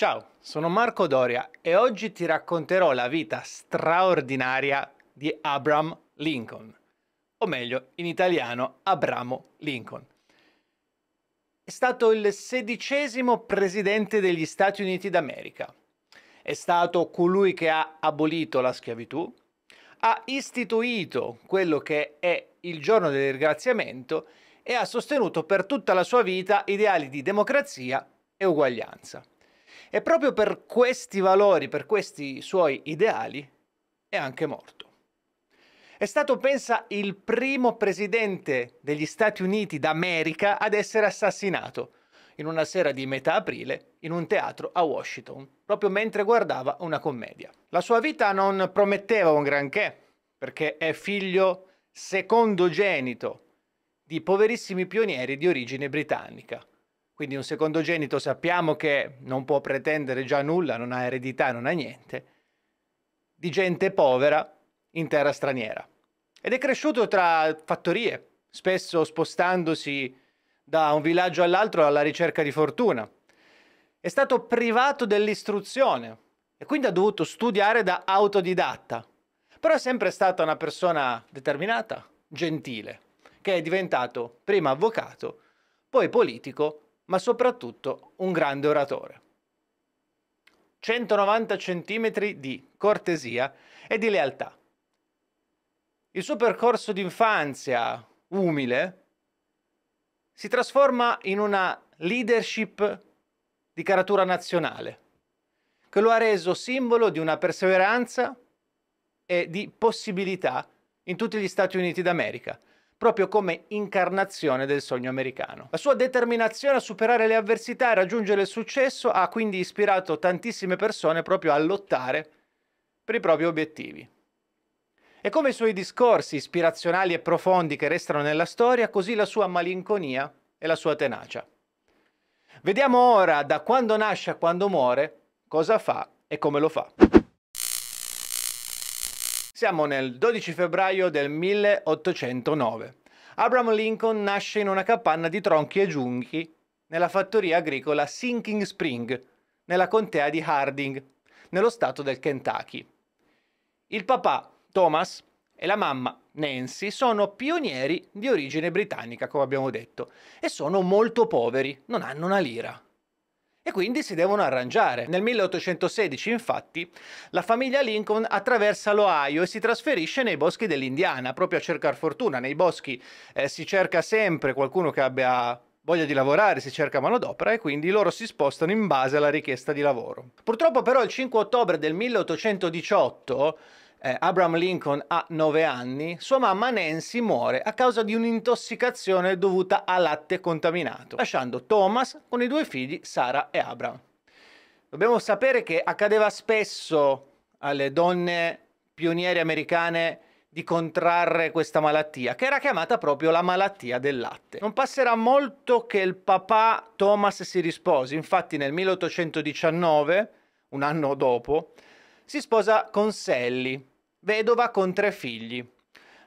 Ciao, sono Marco Doria e oggi ti racconterò la vita straordinaria di Abraham Lincoln, o meglio, in italiano Abramo Lincoln. È stato il sedicesimo presidente degli Stati Uniti d'America. È stato colui che ha abolito la schiavitù, ha istituito quello che è il giorno del ringraziamento e ha sostenuto per tutta la sua vita ideali di democrazia e uguaglianza. E proprio per questi valori, per questi suoi ideali, è anche morto. È stato, pensa, il primo presidente degli Stati Uniti d'America ad essere assassinato in una sera di metà aprile in un teatro a Washington, proprio mentre guardava una commedia. La sua vita non prometteva un granché, perché è figlio secondogenito di poverissimi pionieri di origine britannica, quindi un secondogenito sappiamo che non può pretendere già nulla, non ha eredità, non ha niente, di gente povera in terra straniera. Ed è cresciuto tra fattorie, spesso spostandosi da un villaggio all'altro alla ricerca di fortuna. È stato privato dell'istruzione e quindi ha dovuto studiare da autodidatta. Però è sempre stata una persona determinata, gentile, che è diventato prima avvocato, poi politico ma soprattutto un grande oratore. 190 cm di cortesia e di lealtà. Il suo percorso d'infanzia, umile, si trasforma in una leadership di caratura nazionale, che lo ha reso simbolo di una perseveranza e di possibilità in tutti gli Stati Uniti d'America, proprio come incarnazione del sogno americano. La sua determinazione a superare le avversità e raggiungere il successo ha quindi ispirato tantissime persone proprio a lottare per i propri obiettivi. E come i suoi discorsi ispirazionali e profondi che restano nella storia, così la sua malinconia e la sua tenacia. Vediamo ora da quando nasce a quando muore cosa fa e come lo fa. Siamo nel 12 febbraio del 1809. Abraham Lincoln nasce in una capanna di tronchi e giunchi nella fattoria agricola Sinking Spring, nella contea di Harding, nello stato del Kentucky. Il papà, Thomas, e la mamma, Nancy, sono pionieri di origine britannica, come abbiamo detto, e sono molto poveri, non hanno una lira e quindi si devono arrangiare. Nel 1816 infatti la famiglia Lincoln attraversa l'Ohio e si trasferisce nei boschi dell'Indiana proprio a cercare fortuna. Nei boschi eh, si cerca sempre qualcuno che abbia voglia di lavorare, si cerca manodopera e quindi loro si spostano in base alla richiesta di lavoro. Purtroppo però il 5 ottobre del 1818 eh, Abraham Lincoln ha 9 anni, sua mamma Nancy muore a causa di un'intossicazione dovuta a latte contaminato, lasciando Thomas con i due figli Sara e Abraham. Dobbiamo sapere che accadeva spesso alle donne pioniere americane di contrarre questa malattia, che era chiamata proprio la malattia del latte. Non passerà molto che il papà Thomas si risposi, infatti nel 1819, un anno dopo, si sposa con Sally, vedova con tre figli.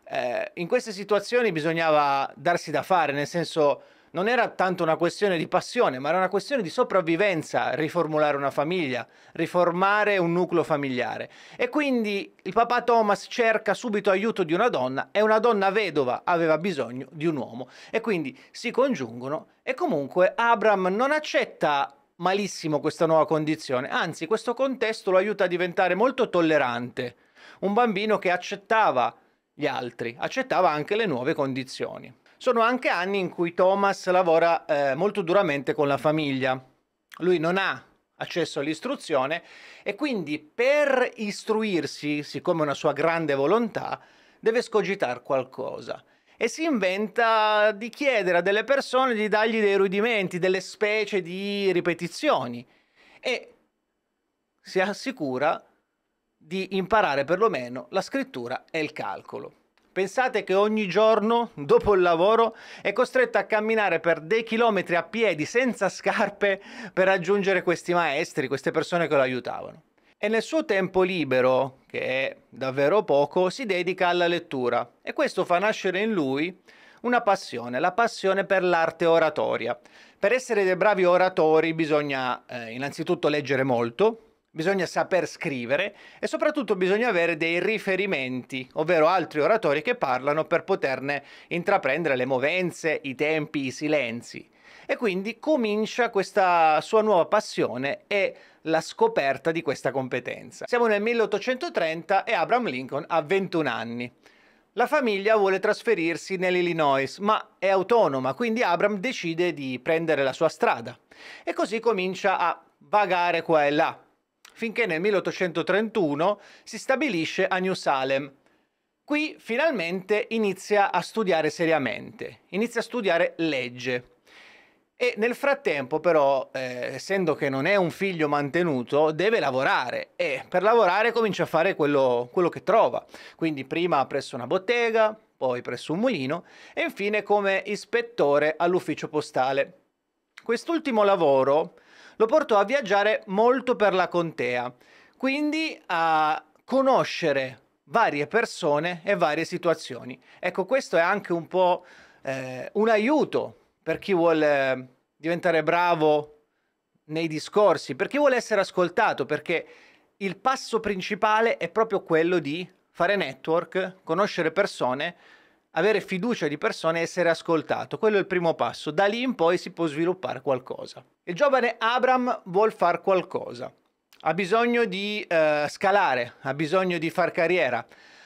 Eh, in queste situazioni bisognava darsi da fare, nel senso non era tanto una questione di passione, ma era una questione di sopravvivenza riformulare una famiglia, riformare un nucleo familiare. E quindi il papà Thomas cerca subito aiuto di una donna e una donna vedova aveva bisogno di un uomo. E quindi si congiungono e comunque Abram non accetta malissimo questa nuova condizione, anzi questo contesto lo aiuta a diventare molto tollerante un bambino che accettava gli altri, accettava anche le nuove condizioni. Sono anche anni in cui Thomas lavora eh, molto duramente con la famiglia. Lui non ha accesso all'istruzione e quindi per istruirsi, siccome è una sua grande volontà, deve scogitare qualcosa e si inventa di chiedere a delle persone di dargli dei rudimenti, delle specie di ripetizioni e si assicura di imparare perlomeno la scrittura e il calcolo. Pensate che ogni giorno, dopo il lavoro, è costretto a camminare per dei chilometri a piedi senza scarpe per raggiungere questi maestri, queste persone che lo aiutavano. E nel suo tempo libero, che è davvero poco, si dedica alla lettura e questo fa nascere in lui una passione, la passione per l'arte oratoria. Per essere dei bravi oratori bisogna eh, innanzitutto leggere molto, bisogna saper scrivere e soprattutto bisogna avere dei riferimenti, ovvero altri oratori che parlano per poterne intraprendere le movenze, i tempi, i silenzi. E quindi comincia questa sua nuova passione e la scoperta di questa competenza. Siamo nel 1830 e Abraham Lincoln ha 21 anni. La famiglia vuole trasferirsi nell'Illinois, ma è autonoma, quindi Abram decide di prendere la sua strada. E così comincia a vagare qua e là, finché nel 1831 si stabilisce a New Salem. Qui finalmente inizia a studiare seriamente, inizia a studiare legge. E nel frattempo però, eh, essendo che non è un figlio mantenuto, deve lavorare e per lavorare comincia a fare quello, quello che trova. Quindi prima presso una bottega, poi presso un mulino e infine come ispettore all'ufficio postale. Quest'ultimo lavoro lo portò a viaggiare molto per la contea, quindi a conoscere varie persone e varie situazioni. Ecco, questo è anche un po' eh, un aiuto per chi vuole diventare bravo nei discorsi, per chi vuole essere ascoltato, perché il passo principale è proprio quello di fare network, conoscere persone avere fiducia di persone e essere ascoltato. Quello è il primo passo. Da lì in poi si può sviluppare qualcosa. Il giovane Abram vuole fare qualcosa. Ha bisogno di eh, scalare, ha bisogno di far carriera,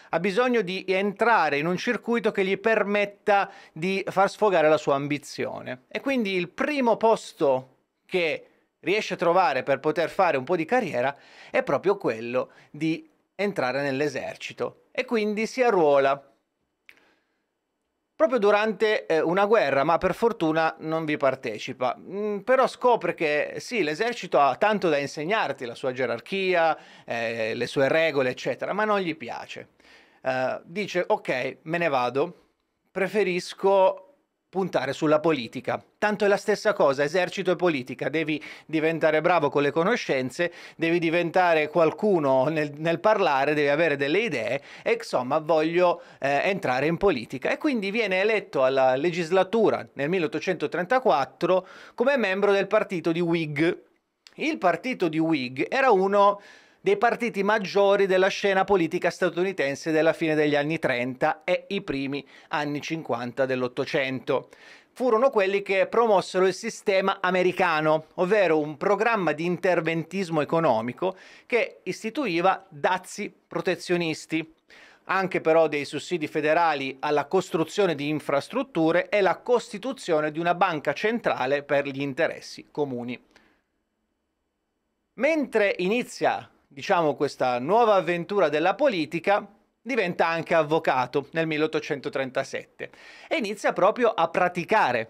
ha bisogno di entrare in un circuito che gli permetta di far sfogare la sua ambizione. E quindi il primo posto che riesce a trovare per poter fare un po' di carriera è proprio quello di entrare nell'esercito. E quindi si arruola proprio durante eh, una guerra, ma per fortuna non vi partecipa. Mm, però scopre che sì, l'esercito ha tanto da insegnarti, la sua gerarchia, eh, le sue regole, eccetera, ma non gli piace. Uh, dice ok, me ne vado, preferisco puntare sulla politica. Tanto è la stessa cosa, esercito e politica, devi diventare bravo con le conoscenze, devi diventare qualcuno nel, nel parlare, devi avere delle idee e insomma voglio eh, entrare in politica. E quindi viene eletto alla legislatura nel 1834 come membro del partito di Whig. Il partito di Whig era uno dei partiti maggiori della scena politica statunitense della fine degli anni 30 e i primi anni 50 dell'Ottocento furono quelli che promossero il sistema americano, ovvero un programma di interventismo economico che istituiva dazi protezionisti, anche però dei sussidi federali alla costruzione di infrastrutture e la costituzione di una banca centrale per gli interessi comuni. Mentre inizia diciamo, questa nuova avventura della politica, diventa anche avvocato nel 1837 e inizia proprio a praticare.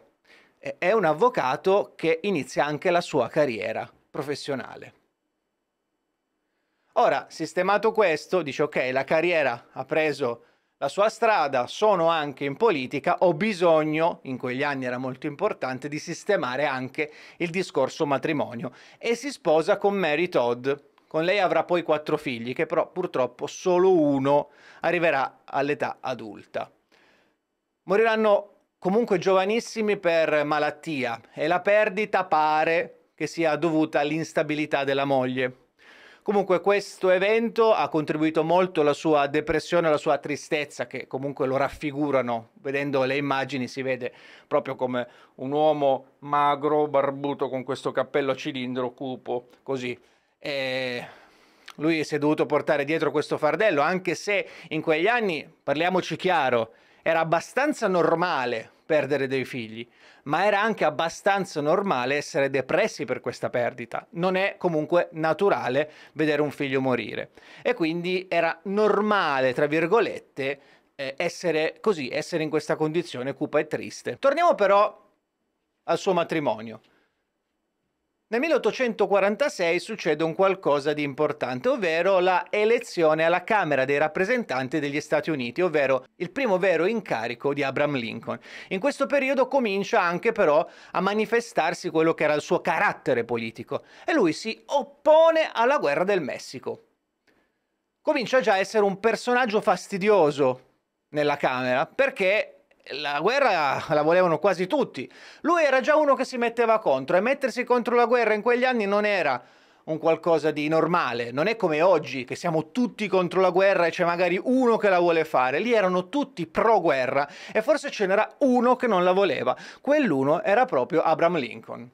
È un avvocato che inizia anche la sua carriera professionale. Ora, sistemato questo, dice ok, la carriera ha preso la sua strada, sono anche in politica, ho bisogno, in quegli anni era molto importante, di sistemare anche il discorso matrimonio e si sposa con Mary Todd, con lei avrà poi quattro figli, che però purtroppo solo uno arriverà all'età adulta. Moriranno comunque giovanissimi per malattia e la perdita pare che sia dovuta all'instabilità della moglie. Comunque questo evento ha contribuito molto alla sua depressione, alla sua tristezza, che comunque lo raffigurano. Vedendo le immagini si vede proprio come un uomo magro, barbuto, con questo cappello a cilindro, cupo, così eh, lui si è dovuto portare dietro questo fardello, anche se in quegli anni, parliamoci chiaro, era abbastanza normale perdere dei figli, ma era anche abbastanza normale essere depressi per questa perdita. Non è comunque naturale vedere un figlio morire. E quindi era normale, tra virgolette, eh, essere così, essere in questa condizione cupa e triste. Torniamo però al suo matrimonio. Nel 1846 succede un qualcosa di importante, ovvero la elezione alla Camera dei rappresentanti degli Stati Uniti, ovvero il primo vero incarico di Abraham Lincoln. In questo periodo comincia anche però a manifestarsi quello che era il suo carattere politico e lui si oppone alla guerra del Messico. Comincia già a essere un personaggio fastidioso nella Camera perché la guerra la volevano quasi tutti. Lui era già uno che si metteva contro e mettersi contro la guerra in quegli anni non era un qualcosa di normale, non è come oggi che siamo tutti contro la guerra e c'è magari uno che la vuole fare, lì erano tutti pro guerra e forse ce n'era uno che non la voleva, quell'uno era proprio Abraham Lincoln.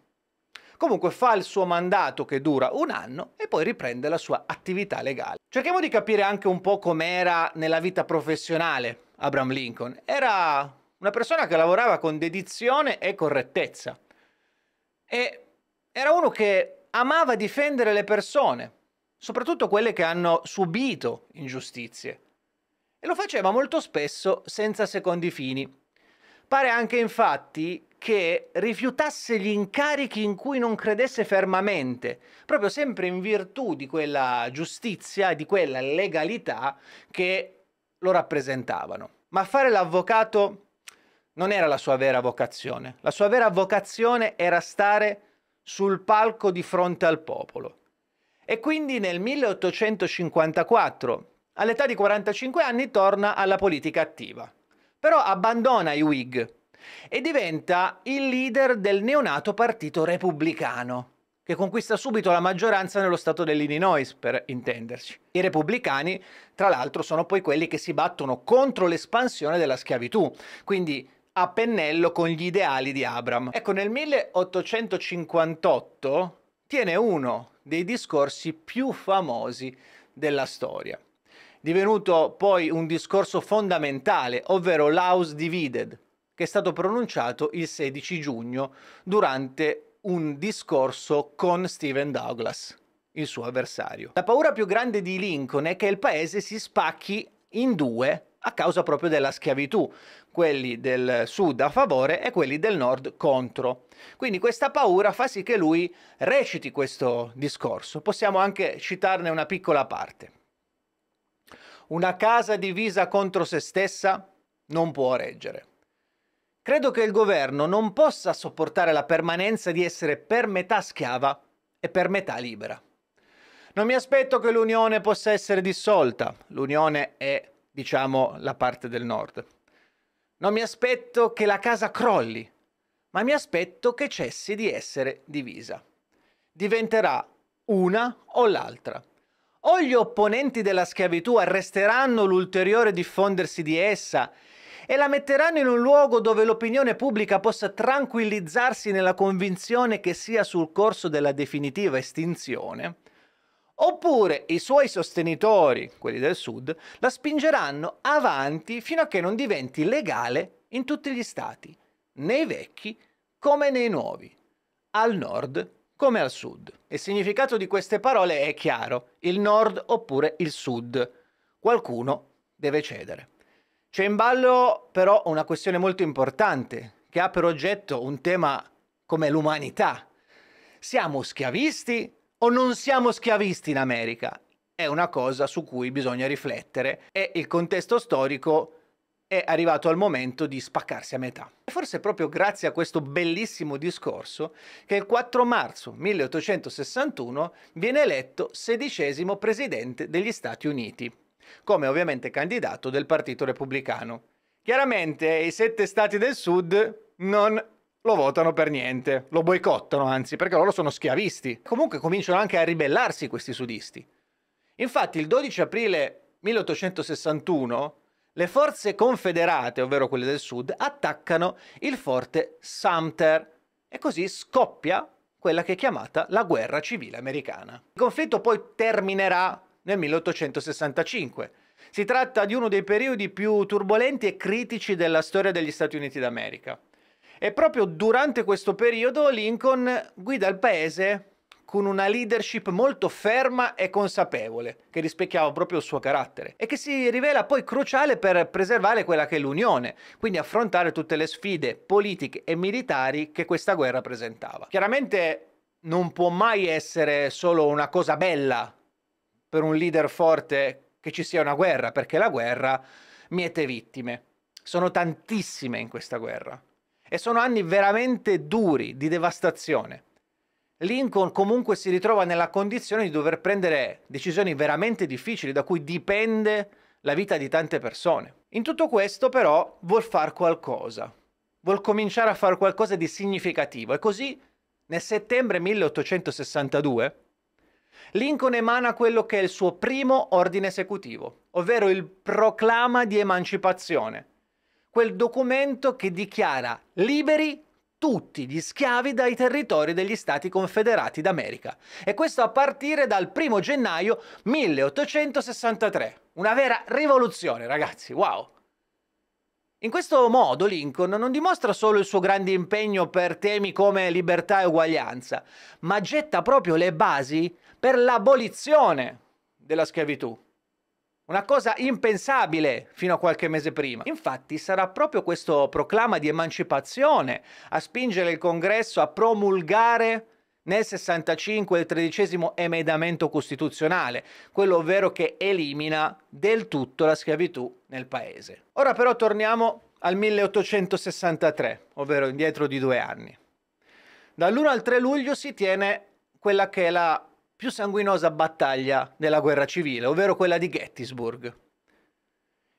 Comunque fa il suo mandato che dura un anno e poi riprende la sua attività legale. Cerchiamo di capire anche un po' com'era nella vita professionale Abraham Lincoln. Era una persona che lavorava con dedizione e correttezza. E era uno che amava difendere le persone, soprattutto quelle che hanno subito ingiustizie. E lo faceva molto spesso senza secondi fini. Pare anche infatti che rifiutasse gli incarichi in cui non credesse fermamente, proprio sempre in virtù di quella giustizia, di quella legalità che lo rappresentavano. Ma fare l'avvocato non era la sua vera vocazione. La sua vera vocazione era stare sul palco di fronte al popolo. E quindi nel 1854, all'età di 45 anni, torna alla politica attiva. Però abbandona i Whig e diventa il leader del neonato partito repubblicano, che conquista subito la maggioranza nello stato dell'Illinois, per intenderci. I repubblicani, tra l'altro, sono poi quelli che si battono contro l'espansione della schiavitù, quindi a pennello con gli ideali di Abram. Ecco, nel 1858 tiene uno dei discorsi più famosi della storia, divenuto poi un discorso fondamentale, ovvero l'Aus Divided, che è stato pronunciato il 16 giugno durante un discorso con Stephen Douglas, il suo avversario. La paura più grande di Lincoln è che il paese si spacchi in due a causa proprio della schiavitù, quelli del sud a favore e quelli del nord contro. Quindi questa paura fa sì che lui reciti questo discorso. Possiamo anche citarne una piccola parte. Una casa divisa contro se stessa non può reggere. Credo che il governo non possa sopportare la permanenza di essere per metà schiava e per metà libera. Non mi aspetto che l'Unione possa essere dissolta. L'Unione è, diciamo, la parte del nord. Non mi aspetto che la casa crolli, ma mi aspetto che cessi di essere divisa. Diventerà una o l'altra. O gli opponenti della schiavitù arresteranno l'ulteriore diffondersi di essa e la metteranno in un luogo dove l'opinione pubblica possa tranquillizzarsi nella convinzione che sia sul corso della definitiva estinzione, oppure i suoi sostenitori, quelli del Sud, la spingeranno avanti fino a che non diventi legale in tutti gli stati, nei vecchi come nei nuovi, al nord come al sud. Il significato di queste parole è chiaro, il nord oppure il sud. Qualcuno deve cedere. C'è in ballo però una questione molto importante che ha per oggetto un tema come l'umanità. Siamo schiavisti o non siamo schiavisti in America? È una cosa su cui bisogna riflettere e il contesto storico è arrivato al momento di spaccarsi a metà. E forse proprio grazie a questo bellissimo discorso che il 4 marzo 1861 viene eletto sedicesimo presidente degli Stati Uniti, come ovviamente candidato del Partito Repubblicano. Chiaramente i sette stati del Sud non lo votano per niente, lo boicottano anzi, perché loro sono schiavisti. Comunque cominciano anche a ribellarsi questi sudisti. Infatti il 12 aprile 1861 le forze confederate, ovvero quelle del sud, attaccano il forte Sumter e così scoppia quella che è chiamata la guerra civile americana. Il conflitto poi terminerà nel 1865. Si tratta di uno dei periodi più turbolenti e critici della storia degli Stati Uniti d'America. E proprio durante questo periodo Lincoln guida il paese con una leadership molto ferma e consapevole, che rispecchiava proprio il suo carattere e che si rivela poi cruciale per preservare quella che è l'Unione, quindi affrontare tutte le sfide politiche e militari che questa guerra presentava. Chiaramente non può mai essere solo una cosa bella per un leader forte che ci sia una guerra, perché la guerra miete vittime. Sono tantissime in questa guerra. E sono anni veramente duri di devastazione. Lincoln comunque si ritrova nella condizione di dover prendere decisioni veramente difficili da cui dipende la vita di tante persone. In tutto questo però vuol far qualcosa, vuol cominciare a fare qualcosa di significativo e così nel settembre 1862 Lincoln emana quello che è il suo primo ordine esecutivo, ovvero il proclama di emancipazione, quel documento che dichiara liberi tutti gli schiavi dai territori degli Stati Confederati d'America. E questo a partire dal 1 gennaio 1863. Una vera rivoluzione, ragazzi, wow! In questo modo Lincoln non dimostra solo il suo grande impegno per temi come libertà e uguaglianza, ma getta proprio le basi per l'abolizione della schiavitù. Una cosa impensabile fino a qualche mese prima. Infatti sarà proprio questo proclama di emancipazione a spingere il Congresso a promulgare nel 65 il tredicesimo emendamento costituzionale, quello ovvero che elimina del tutto la schiavitù nel paese. Ora però torniamo al 1863, ovvero indietro di due anni. Dall'1 al 3 luglio si tiene quella che è la più sanguinosa battaglia della guerra civile, ovvero quella di Gettysburg.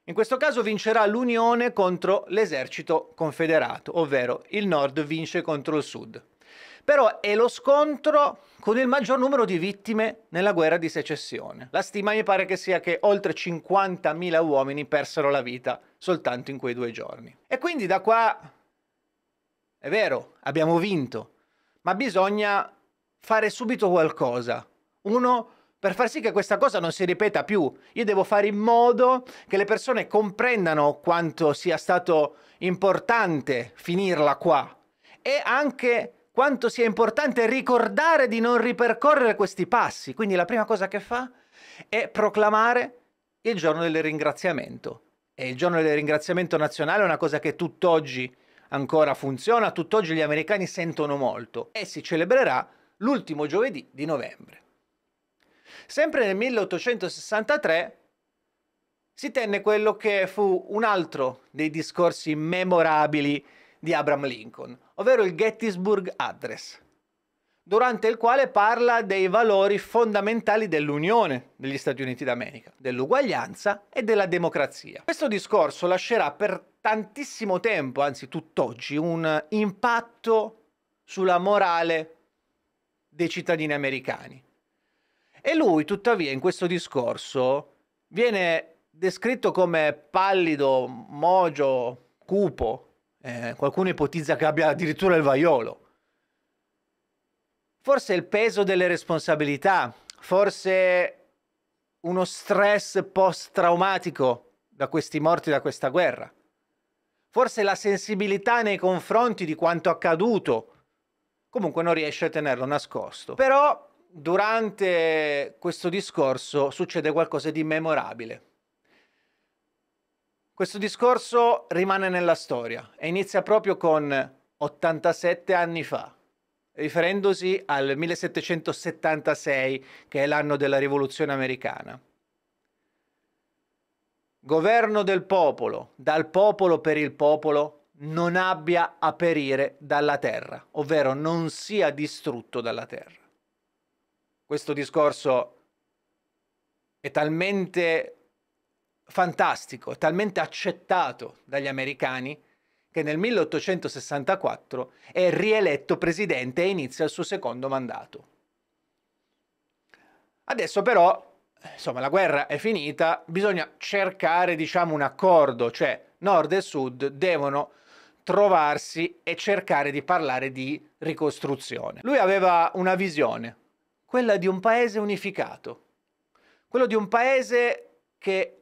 In questo caso vincerà l'Unione contro l'esercito confederato, ovvero il nord vince contro il sud. Però è lo scontro con il maggior numero di vittime nella guerra di secessione. La stima mi pare che sia che oltre 50.000 uomini persero la vita soltanto in quei due giorni. E quindi da qua è vero, abbiamo vinto, ma bisogna fare subito qualcosa uno, per far sì che questa cosa non si ripeta più, io devo fare in modo che le persone comprendano quanto sia stato importante finirla qua e anche quanto sia importante ricordare di non ripercorrere questi passi. Quindi la prima cosa che fa è proclamare il giorno del ringraziamento. E il giorno del ringraziamento nazionale è una cosa che tutt'oggi ancora funziona, tutt'oggi gli americani sentono molto e si celebrerà l'ultimo giovedì di novembre. Sempre nel 1863 si tenne quello che fu un altro dei discorsi memorabili di Abraham Lincoln, ovvero il Gettysburg Address, durante il quale parla dei valori fondamentali dell'Unione degli Stati Uniti d'America, dell'uguaglianza e della democrazia. Questo discorso lascerà per tantissimo tempo, anzi tutt'oggi, un impatto sulla morale dei cittadini americani. E lui, tuttavia, in questo discorso viene descritto come pallido, mogio, cupo. Eh, qualcuno ipotizza che abbia addirittura il vaiolo. Forse il peso delle responsabilità, forse uno stress post-traumatico da questi morti, da questa guerra. Forse la sensibilità nei confronti di quanto accaduto. Comunque non riesce a tenerlo nascosto. Però durante questo discorso succede qualcosa di memorabile. Questo discorso rimane nella storia e inizia proprio con 87 anni fa, riferendosi al 1776, che è l'anno della rivoluzione americana. Governo del popolo, dal popolo per il popolo, non abbia a perire dalla terra, ovvero non sia distrutto dalla terra questo discorso è talmente fantastico, talmente accettato dagli americani, che nel 1864 è rieletto presidente e inizia il suo secondo mandato. Adesso però, insomma, la guerra è finita, bisogna cercare, diciamo, un accordo, cioè nord e sud devono trovarsi e cercare di parlare di ricostruzione. Lui aveva una visione, quella di un paese unificato, quello di un paese che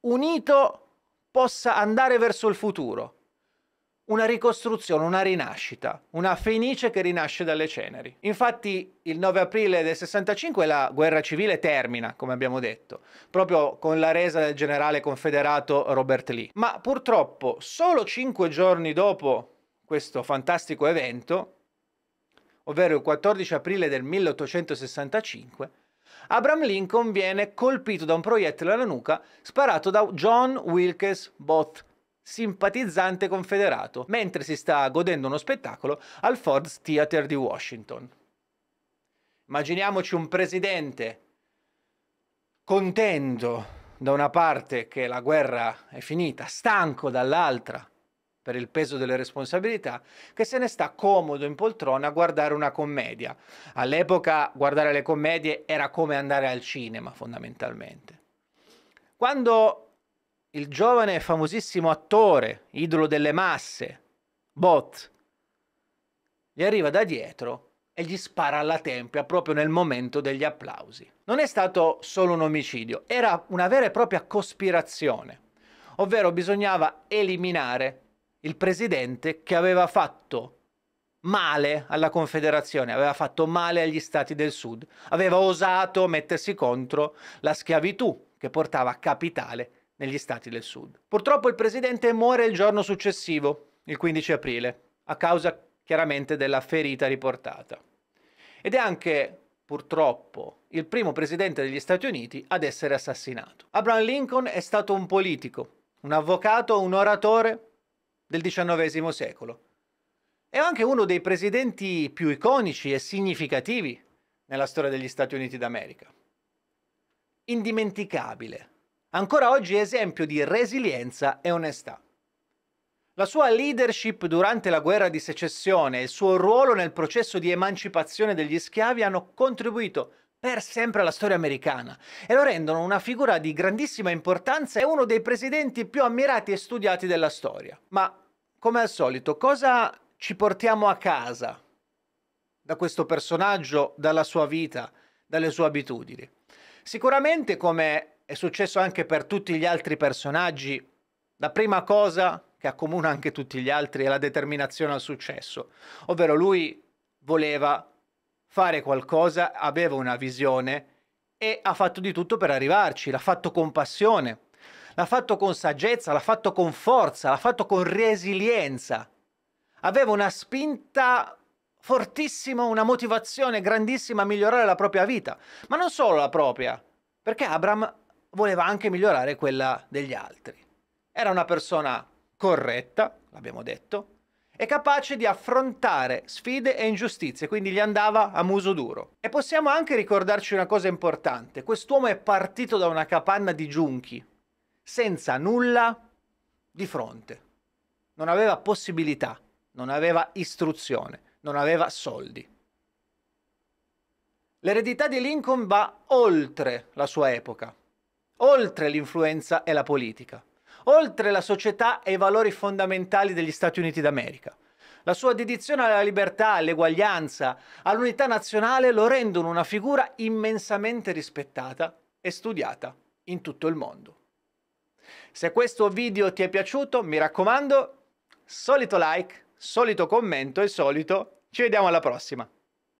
unito possa andare verso il futuro, una ricostruzione, una rinascita, una fenice che rinasce dalle ceneri. Infatti il 9 aprile del 65 la guerra civile termina, come abbiamo detto, proprio con la resa del generale confederato Robert Lee. Ma purtroppo solo cinque giorni dopo questo fantastico evento, ovvero il 14 aprile del 1865, Abraham Lincoln viene colpito da un proiettile alla nuca sparato da John Wilkes Booth, simpatizzante confederato, mentre si sta godendo uno spettacolo al Ford's Theater di Washington. Immaginiamoci un presidente contento da una parte che la guerra è finita, stanco dall'altra, per il peso delle responsabilità, che se ne sta comodo in poltrona a guardare una commedia. All'epoca guardare le commedie era come andare al cinema, fondamentalmente. Quando il giovane e famosissimo attore, idolo delle masse, Bot, gli arriva da dietro e gli spara alla tempia proprio nel momento degli applausi. Non è stato solo un omicidio, era una vera e propria cospirazione, ovvero bisognava eliminare il presidente che aveva fatto male alla Confederazione, aveva fatto male agli stati del sud, aveva osato mettersi contro la schiavitù che portava capitale negli stati del sud. Purtroppo il presidente muore il giorno successivo, il 15 aprile, a causa chiaramente della ferita riportata. Ed è anche purtroppo il primo presidente degli Stati Uniti ad essere assassinato. Abraham Lincoln è stato un politico, un avvocato, un oratore, del XIX secolo. È anche uno dei presidenti più iconici e significativi nella storia degli Stati Uniti d'America. Indimenticabile, ancora oggi esempio di resilienza e onestà. La sua leadership durante la guerra di secessione e il suo ruolo nel processo di emancipazione degli schiavi hanno contribuito per sempre la storia americana e lo rendono una figura di grandissima importanza e uno dei presidenti più ammirati e studiati della storia. Ma, come al solito, cosa ci portiamo a casa da questo personaggio, dalla sua vita, dalle sue abitudini? Sicuramente, come è successo anche per tutti gli altri personaggi, la prima cosa che accomuna anche tutti gli altri è la determinazione al successo, ovvero lui voleva fare qualcosa, aveva una visione e ha fatto di tutto per arrivarci, l'ha fatto con passione, l'ha fatto con saggezza, l'ha fatto con forza, l'ha fatto con resilienza. Aveva una spinta fortissima, una motivazione grandissima a migliorare la propria vita, ma non solo la propria, perché Abram voleva anche migliorare quella degli altri. Era una persona corretta, l'abbiamo detto, è capace di affrontare sfide e ingiustizie, quindi gli andava a muso duro. E possiamo anche ricordarci una cosa importante, quest'uomo è partito da una capanna di giunchi, senza nulla di fronte. Non aveva possibilità, non aveva istruzione, non aveva soldi. L'eredità di Lincoln va oltre la sua epoca, oltre l'influenza e la politica oltre la società e i valori fondamentali degli Stati Uniti d'America. La sua dedizione alla libertà, all'eguaglianza, all'unità nazionale lo rendono una figura immensamente rispettata e studiata in tutto il mondo. Se questo video ti è piaciuto, mi raccomando, solito like, solito commento e solito ci vediamo alla prossima.